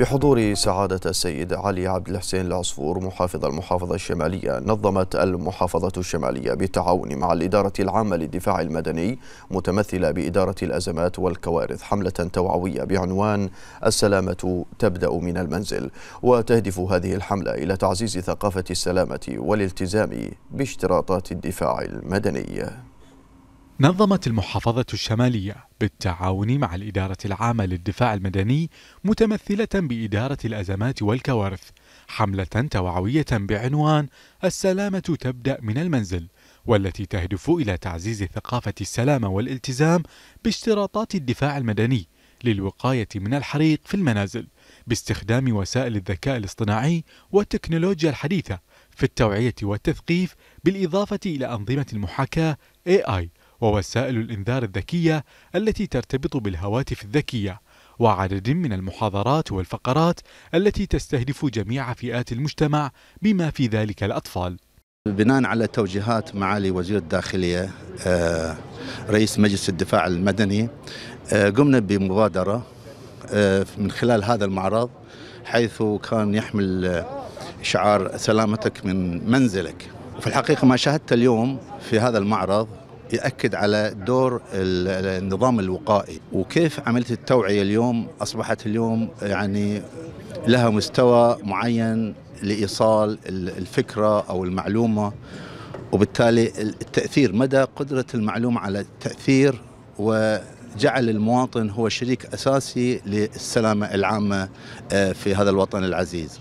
بحضور سعادة السيد علي عبد الحسين العصفور محافظ المحافظة الشمالية نظمت المحافظة الشمالية بالتعاون مع الإدارة العامة للدفاع المدني متمثلة بإدارة الأزمات والكوارث حملة توعوية بعنوان السلامة تبدأ من المنزل وتهدف هذه الحملة إلى تعزيز ثقافة السلامة والالتزام باشتراطات الدفاع المدني نظمت المحافظة الشمالية بالتعاون مع الإدارة العامة للدفاع المدني متمثلة بإدارة الأزمات والكوارث حملة توعوية بعنوان السلامة تبدأ من المنزل والتي تهدف إلى تعزيز ثقافة السلامة والالتزام باشتراطات الدفاع المدني للوقاية من الحريق في المنازل باستخدام وسائل الذكاء الاصطناعي والتكنولوجيا الحديثة في التوعية والتثقيف بالإضافة إلى أنظمة المحاكاة AI ووسائل الإنذار الذكية التي ترتبط بالهواتف الذكية وعدد من المحاضرات والفقرات التي تستهدف جميع فئات المجتمع بما في ذلك الأطفال بناء على توجيهات معالي وزير الداخلية آه، رئيس مجلس الدفاع المدني آه، قمنا بمبادرة آه، من خلال هذا المعرض حيث كان يحمل شعار سلامتك من منزلك وفي الحقيقة ما شاهدته اليوم في هذا المعرض يأكد على دور النظام الوقائي وكيف عملية التوعية اليوم أصبحت اليوم يعني لها مستوى معين لإيصال الفكرة أو المعلومة وبالتالي التأثير مدى قدرة المعلومة على التأثير وجعل المواطن هو شريك أساسي للسلامة العامة آه، في هذا الوطن العزيز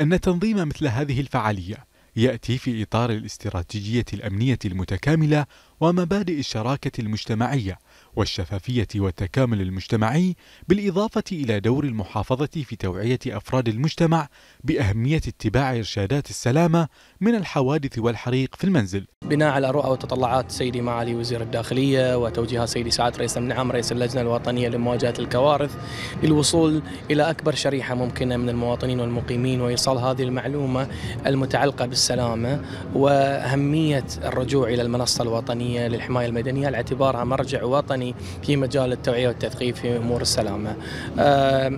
أن تنظيم مثل هذه الفعالية يأتي في إطار الاستراتيجية الأمنية المتكاملة ومبادئ الشراكة المجتمعية والشفافية والتكامل المجتمعي بالإضافة إلى دور المحافظة في توعية أفراد المجتمع بأهمية اتباع إرشادات السلامة من الحوادث والحريق في المنزل بناء على رؤى وتطلعات سيدي معالي وزير الداخلية وتوجيهات سيدي سعادة رئيس النعم رئيس اللجنة الوطنية لمواجهة الكوارث للوصول إلى أكبر شريحة ممكنة من المواطنين والمقيمين وإيصال هذه المعلومة المتعلقة بالسلامة وأهمية الرجوع إلى المنصة الوطنية الوطنية للحماية المدنية على اعتبارها مرجع وطني في مجال التوعية والتثقيف في أمور السلامة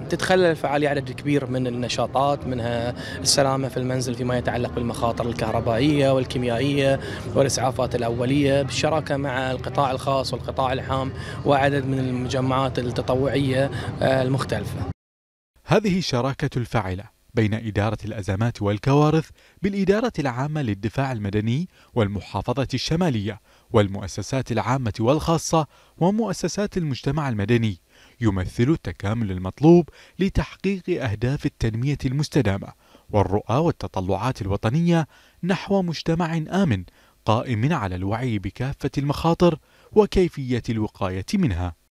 تتخلل الفعالية عدد كبير من النشاطات منها السلامة في المنزل فيما يتعلق بالمخاطر الكهربائية والكيميائية والإسعافات الأولية بالشراكة مع القطاع الخاص والقطاع العام وعدد من المجمعات التطوعية آه، المختلفة هذه الشراكة الفاعلة بين إدارة الأزمات والكوارث بالإدارة العامة للدفاع المدني والمحافظة الشمالية والمؤسسات العامة والخاصة ومؤسسات المجتمع المدني يمثل التكامل المطلوب لتحقيق أهداف التنمية المستدامة والرؤى والتطلعات الوطنية نحو مجتمع آمن قائم على الوعي بكافة المخاطر وكيفية الوقاية منها